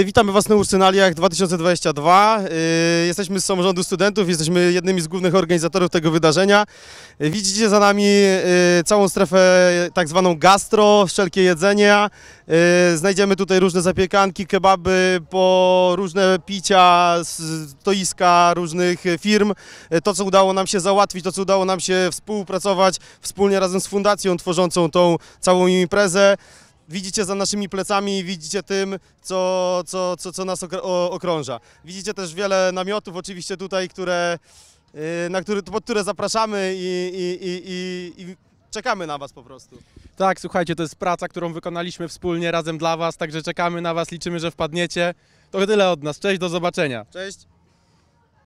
Y, witamy Was na Ursynaliach 2022. Y, jesteśmy z Samorządu Studentów, jesteśmy jednymi z głównych organizatorów tego wydarzenia. Y, widzicie za nami całą strefę tak zwaną gastro, wszelkie jedzenia. Znajdziemy tutaj różne zapiekanki, kebaby, po różne picia, stoiska różnych firm. To, co udało nam się załatwić, to, co udało nam się współpracować wspólnie razem z fundacją tworzącą tą całą imprezę widzicie za naszymi plecami, widzicie tym, co, co, co, co nas okrąża. Widzicie też wiele namiotów oczywiście tutaj, które, y, na który, pod które zapraszamy i, i, i, i czekamy na Was po prostu. Tak, słuchajcie, to jest praca, którą wykonaliśmy wspólnie razem dla Was, także czekamy na Was, liczymy, że wpadniecie. To tyle od nas. Cześć, do zobaczenia. Cześć.